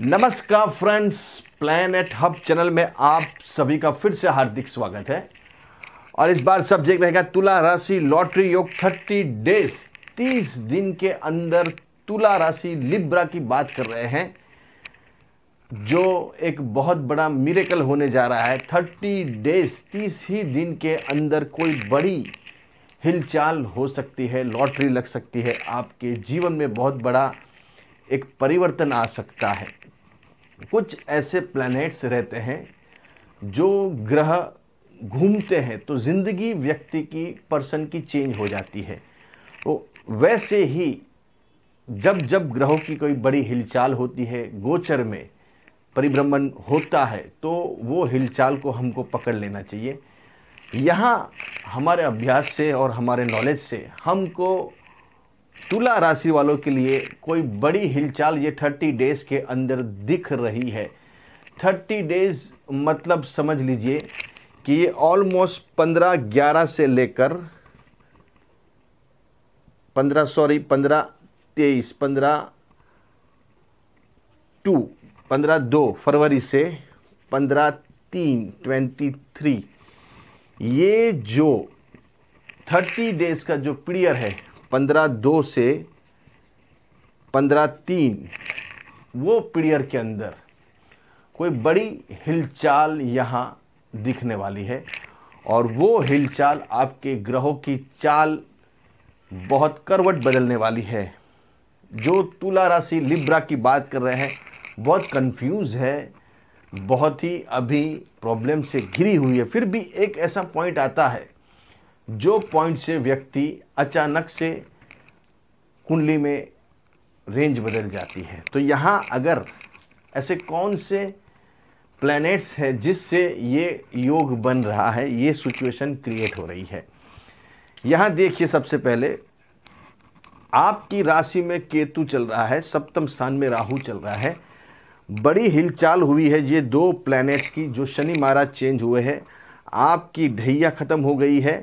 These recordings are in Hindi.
नमस्कार फ्रेंड्स प्लेनेट हब चैनल में आप सभी का फिर से हार्दिक स्वागत है और इस बार सब्जेक्ट रहेगा तुला राशि लॉटरी योग 30 डेज 30 दिन के अंदर तुला राशि लिब्रा की बात कर रहे हैं जो एक बहुत बड़ा मिरेकल होने जा रहा है 30 डेज 30 ही दिन के अंदर कोई बड़ी हिलचाल हो सकती है लॉटरी लग सकती है आपके जीवन में बहुत बड़ा एक परिवर्तन आ सकता है कुछ ऐसे प्लैनेट्स रहते हैं जो ग्रह घूमते हैं तो ज़िंदगी व्यक्ति की पर्सन की चेंज हो जाती है तो वैसे ही जब जब ग्रहों की कोई बड़ी हिलचाल होती है गोचर में परिभ्रमण होता है तो वो हिलचाल को हमको पकड़ लेना चाहिए यहाँ हमारे अभ्यास से और हमारे नॉलेज से हमको तुला राशि वालों के लिए कोई बड़ी हिलचाल ये थर्टी डेज के अंदर दिख रही है थर्टी डेज मतलब समझ लीजिए कि ये ऑलमोस्ट पंद्रह ग्यारह से लेकर पंद्रह सॉरी पंद्रह तेईस पंद्रह टू पंद्रह दो फरवरी से पंद्रह तीन ट्वेंटी थ्री ये जो थर्टी डेज का जो पीरियड है पंद्रह दो से पंद्रह तीन वो पीरियड के अंदर कोई बड़ी हिलचाल यहाँ दिखने वाली है और वो हिलचाल आपके ग्रहों की चाल बहुत करवट बदलने वाली है जो तुला राशि लिब्रा की बात कर रहे हैं बहुत कंफ्यूज है बहुत ही अभी प्रॉब्लम से घिरी हुई है फिर भी एक ऐसा पॉइंट आता है जो पॉइंट से व्यक्ति अचानक से कुंडली में रेंज बदल जाती है तो यहाँ अगर ऐसे कौन से प्लैनेट्स हैं जिससे ये योग बन रहा है ये सिचुएशन क्रिएट हो रही है यहाँ देखिए सबसे पहले आपकी राशि में केतु चल रहा है सप्तम स्थान में राहु चल रहा है बड़ी हिलचाल हुई है ये दो प्लैनेट्स की जो शनि महाराज चेंज हुए हैं आपकी ढैया ख़त्म हो गई है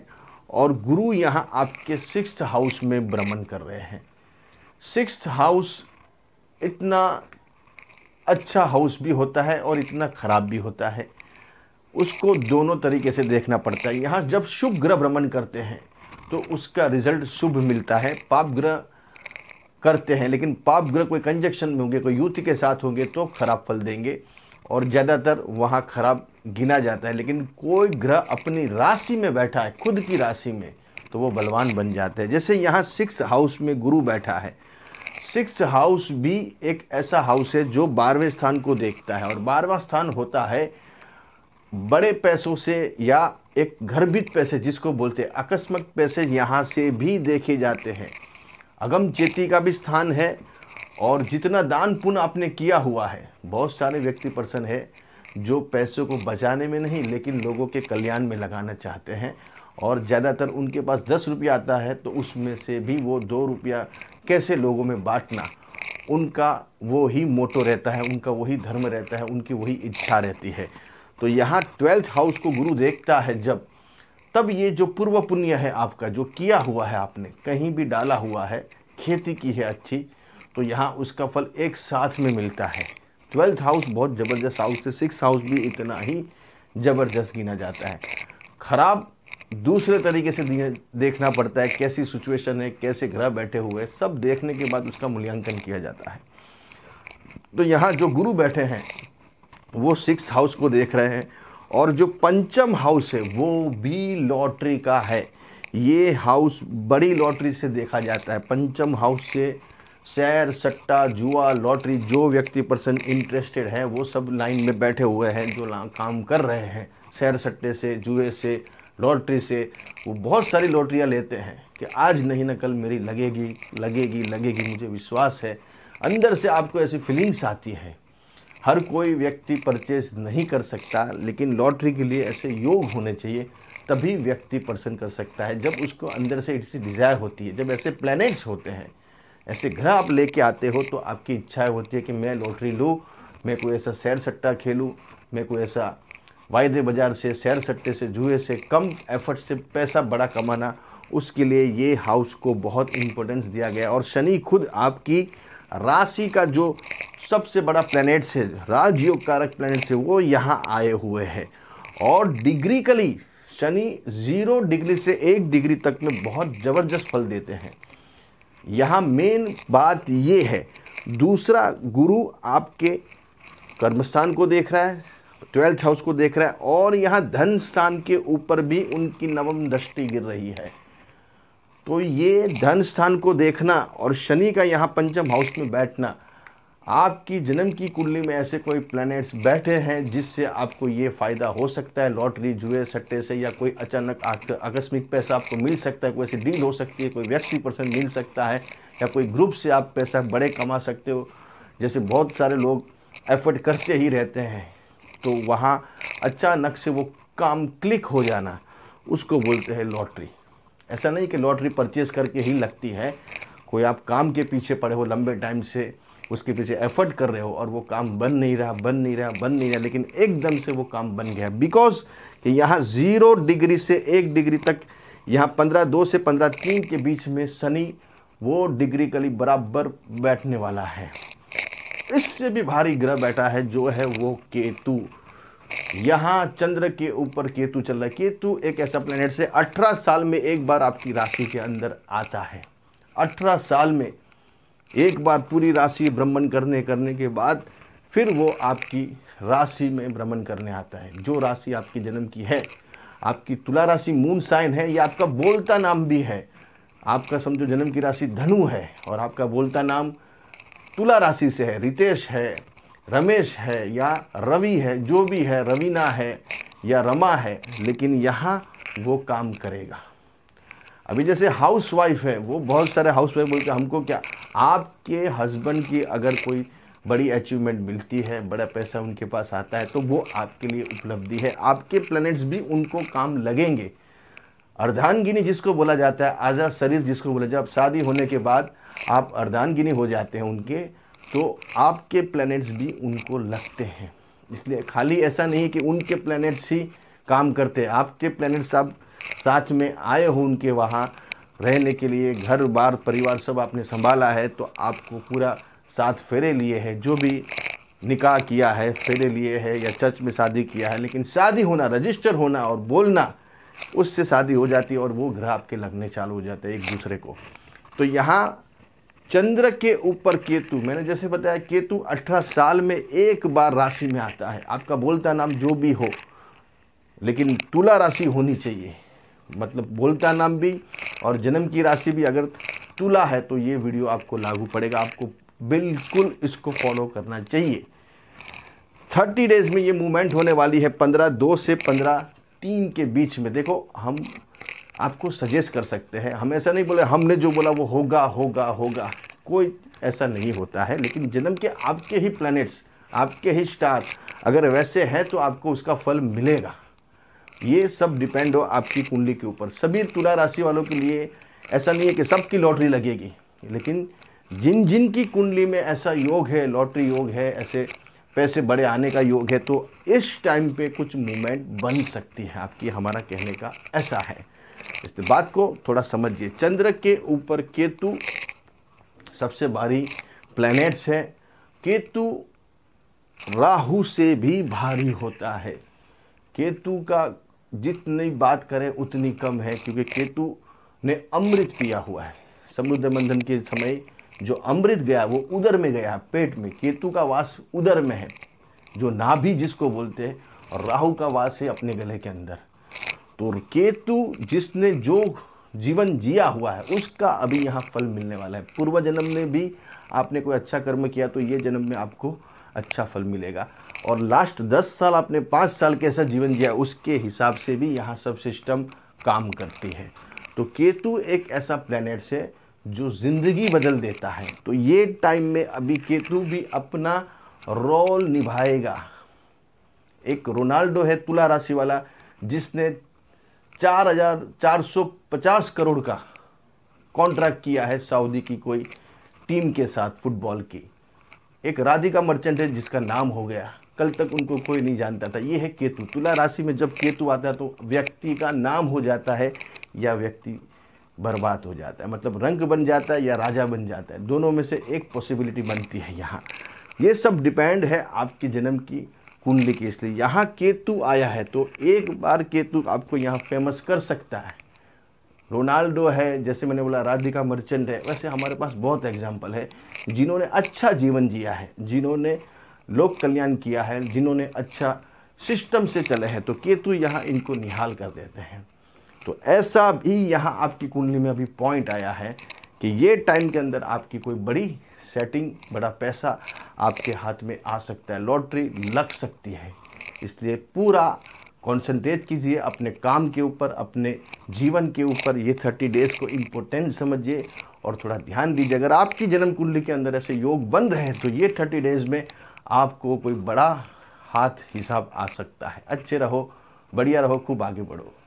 और गुरु यहाँ आपके सिक्स हाउस में भ्रमण कर रहे हैं सिक्स हाउस इतना अच्छा हाउस भी होता है और इतना ख़राब भी होता है उसको दोनों तरीके से देखना पड़ता है यहाँ जब शुभ ग्रह भ्रमण करते हैं तो उसका रिजल्ट शुभ मिलता है पाप ग्रह करते हैं लेकिन पाप ग्रह कोई कंजक्शन में होंगे कोई युति के साथ होंगे तो खराब फल देंगे और ज़्यादातर वहाँ खराब गिना जाता है लेकिन कोई ग्रह अपनी राशि में बैठा है खुद की राशि में तो वो बलवान बन जाते हैं जैसे यहाँ सिक्स हाउस में गुरु बैठा है सिक्स हाउस भी एक ऐसा हाउस है जो बारहवें स्थान को देखता है और बारहवा स्थान होता है बड़े पैसों से या एक गर्भित पैसे जिसको बोलते हैं आकस्मिक पैसे यहाँ से भी देखे जाते हैं अगम चेती का भी स्थान है और जितना दान पुण्य आपने किया हुआ है बहुत सारे व्यक्ति पर्सन है जो पैसों को बचाने में नहीं लेकिन लोगों के कल्याण में लगाना चाहते हैं और ज़्यादातर उनके पास दस रुपया आता है तो उसमें से भी वो दो रुपया कैसे लोगों में बांटना उनका वो ही मोटो रहता है उनका वही धर्म रहता है उनकी वही इच्छा रहती है तो यहाँ ट्वेल्थ हाउस को गुरु देखता है जब तब ये जो पूर्व पुण्य है आपका जो किया हुआ है आपने कहीं भी डाला हुआ है खेती की है अच्छी तो यहाँ उसका फल एक साथ में मिलता है ट्वेल्थ हाउस बहुत ज़बरदस्त हाउस है सिक्स हाउस भी इतना ही ज़बरदस्त गिना जाता है ख़राब दूसरे तरीके से देखना पड़ता है कैसी सिचुएशन है कैसे ग्रह बैठे हुए सब देखने के बाद उसका मूल्यांकन किया जाता है तो यहाँ जो गुरु बैठे हैं वो सिक्स हाउस को देख रहे हैं और जो पंचम हाउस है वो भी लॉटरी का है ये हाउस बड़ी लॉटरी से देखा जाता है पंचम हाउस से सैर सट्टा जुआ लॉटरी जो व्यक्ति पर्सन इंटरेस्टेड है वो सब लाइन में बैठे हुए हैं जो काम कर रहे हैं सैर सट्टे से जुए से लॉटरी से वो बहुत सारी लॉटरियाँ लेते हैं कि आज नहीं ना कल मेरी लगेगी लगेगी लगेगी मुझे विश्वास है अंदर से आपको ऐसी फीलिंग्स आती हैं हर कोई व्यक्ति परचेज नहीं कर सकता लेकिन लॉटरी के लिए ऐसे योग होने चाहिए तभी व्यक्ति पर्सन कर सकता है जब उसको अंदर से इसी डिज़ायर होती है जब ऐसे प्लैनेट्स होते हैं ऐसे घर आप लेके आते हो तो आपकी इच्छाएँ होती है कि मैं लॉटरी लूँ मैं कोई ऐसा सैर सट्टा खेलूँ मैं कोई ऐसा वायदे बाज़ार से सैर सट्टे से जुए से कम एफर्ट से पैसा बड़ा कमाना उसके लिए ये हाउस को बहुत इम्पोर्टेंस दिया गया और शनि खुद आपकी राशि का जो सबसे बड़ा प्लानट से राजयोग कारक प्लानट से वो यहाँ आए हुए हैं और डिग्रीकली शनि ज़ीरो डिग्री से एक डिग्री तक में बहुत ज़बरदस्त फल देते हैं यहाँ मेन बात ये है दूसरा गुरु आपके कर्मस्थान को देख रहा है ट्वेल्थ हाउस को देख रहा है और यहाँ धन स्थान के ऊपर भी उनकी नवम दृष्टि गिर रही है तो ये धन स्थान को देखना और शनि का यहाँ पंचम हाउस में बैठना आपकी जन्म की कुंडली में ऐसे कोई प्लैनेट्स बैठे हैं जिससे आपको ये फ़ायदा हो सकता है लॉटरी जुए सट्टे से या कोई अचानक आकस्मिक पैसा आपको मिल सकता है कोई ऐसी डील हो सकती है कोई व्यक्ति पर्सन मिल सकता है या कोई ग्रुप से आप पैसा बड़े कमा सकते हो जैसे बहुत सारे लोग एफर्ट करते ही रहते हैं तो वहाँ अचानक से वो काम क्लिक हो जाना उसको बोलते हैं लॉटरी ऐसा नहीं कि लॉटरी परचेज़ करके ही लगती है कोई आप काम के पीछे पड़े हो लंबे टाइम से उसके पीछे एफर्ट कर रहे हो और वो काम बन नहीं रहा बन नहीं रहा बन नहीं रहा लेकिन एकदम से वो काम बन गया बिकॉज कि यहाँ ज़ीरो डिग्री से एक डिग्री तक यहाँ पंद्रह दो से पंद्रह तीन के बीच में शनि वो डिग्री कली बराबर बैठने वाला है इससे भी भारी ग्रह बैठा है जो है वो केतु यहाँ चंद्र के ऊपर केतु चल रहा है केतु एक ऐसा प्लेनेट से 18 साल में एक बार आपकी राशि के अंदर आता है 18 साल में एक बार पूरी राशि भ्रमण करने करने के बाद फिर वो आपकी राशि में भ्रमण करने आता है जो राशि आपके जन्म की है आपकी तुला राशि मून साइन है या आपका बोलता नाम भी है आपका समझो जन्म की राशि धनु है और आपका बोलता नाम तुला राशि से है रितेश है रमेश है या रवि है जो भी है रवीना है या रमा है लेकिन यहाँ वो काम करेगा अभी जैसे हाउस वाइफ है वो बहुत सारे हाउस वाइफ बोलते हमको क्या आपके हस्बैंड की अगर कोई बड़ी अचीवमेंट मिलती है बड़ा पैसा उनके पास आता है तो वो आपके लिए उपलब्धि है आपके प्लैनेट्स भी उनको काम लगेंगे अर्धानगिनी जिसको बोला जाता है आजा शरीर जिसको बोला जाता है शादी होने के बाद आप अर्धानगिनी हो जाते हैं उनके तो आपके प्लैनेट्स भी उनको लगते हैं इसलिए खाली ऐसा नहीं है कि उनके प्लैनेट्स ही काम करते हैं आपके प्लैनेट्स आप साथ में आए हो उनके वहाँ रहने के लिए घर बार परिवार सब आपने संभाला है तो आपको पूरा साथ फेरे लिए है जो भी निकाह किया है फेरे लिए है या चर्च में शादी किया है लेकिन शादी होना रजिस्टर होना और बोलना उससे शादी हो जाती है और वो ग्रह आपके लगने चालू हो जाते हैं एक दूसरे को तो यहाँ चंद्र के ऊपर केतु मैंने जैसे बताया केतु 18 साल में एक बार राशि में आता है आपका बोलता नाम जो भी हो लेकिन तुला राशि होनी चाहिए मतलब बोल का नाम भी और जन्म की राशि भी अगर तुला है तो ये वीडियो आपको लागू पड़ेगा आपको बिल्कुल इसको फॉलो करना चाहिए थर्टी डेज में ये मूवमेंट होने वाली है पंद्रह दो से पंद्रह तीन के बीच में देखो हम आपको सजेस्ट कर सकते हैं हम ऐसा नहीं बोले हमने जो बोला वो होगा होगा होगा कोई ऐसा नहीं होता है लेकिन जन्म के आपके ही प्लैनेट्स आपके ही स्टार अगर वैसे हैं तो आपको उसका फल मिलेगा ये सब डिपेंड हो आपकी कुंडली के ऊपर सभी तुला राशि वालों के लिए ऐसा नहीं है कि सबकी लॉटरी लगेगी लेकिन जिन जिन की कुंडली में ऐसा योग है लॉटरी योग है ऐसे पैसे बड़े आने का योग है तो इस टाइम पे कुछ मूवमेंट बन सकती है आपकी हमारा कहने का ऐसा है इस बात को थोड़ा समझिए चंद्र के ऊपर केतु सबसे भारी प्लैनेट्स है केतु राहु से भी भारी होता है केतु का जितनी बात करें उतनी कम है क्योंकि केतु ने अमृत पिया हुआ है समुद्र मंथन के समय जो अमृत गया वो उधर में गया पेट में केतु का वास उधर में है जो नाभि जिसको बोलते हैं और राहु का वास है अपने गले के अंदर तो केतु जिसने जो जीवन जिया हुआ है उसका अभी यहाँ फल मिलने वाला है पूर्व जन्म में भी आपने कोई अच्छा कर्म किया तो ये जन्म में आपको अच्छा फल मिलेगा और लास्ट दस साल आपने पाँच साल कैसा जीवन जिया उसके हिसाब से भी यहाँ सब सिस्टम काम करती है तो केतु एक ऐसा प्लेनेट्स से जो ज़िंदगी बदल देता है तो ये टाइम में अभी केतु भी अपना रोल निभाएगा एक रोनाल्डो है तुला राशि वाला जिसने चार हजार चार सौ पचास करोड़ का कॉन्ट्रैक्ट किया है सऊदी की कोई टीम के साथ फुटबॉल की एक राधिका मर्चेंट है जिसका नाम हो गया कल तक उनको कोई नहीं जानता था ये है केतु तुला राशि में जब केतु आता है तो व्यक्ति का नाम हो जाता है या व्यक्ति बर्बाद हो जाता है मतलब रंग बन जाता है या राजा बन जाता है दोनों में से एक पॉसिबिलिटी बनती है यहाँ ये सब डिपेंड है आपके जन्म की कुंडली की इसलिए यहाँ केतु आया है तो एक बार केतु आपको यहाँ फेमस कर सकता है रोनाल्डो है जैसे मैंने बोला राधिका मर्चेंट है वैसे हमारे पास बहुत एग्जाम्पल है जिन्होंने अच्छा जीवन जिया है जिन्होंने लोक कल्याण किया है जिन्होंने अच्छा सिस्टम से चले हैं तो केतु यहाँ इनको निहाल कर देते हैं तो ऐसा भी यहाँ आपकी कुंडली में अभी पॉइंट आया है कि ये टाइम के अंदर आपकी कोई बड़ी सेटिंग बड़ा पैसा आपके हाथ में आ सकता है लॉटरी लग सकती है इसलिए पूरा कंसंट्रेट कीजिए अपने काम के ऊपर अपने जीवन के ऊपर ये थर्टी डेज़ को इम्पोर्टेंट समझिए और थोड़ा ध्यान दीजिए अगर आपकी जन्म कुंडली के अंदर ऐसे योग बन रहे हैं तो ये थर्टी डेज़ में आपको कोई बड़ा हाथ हिसाब आ सकता है अच्छे रहो बढ़िया रहो खूब आगे बढ़ो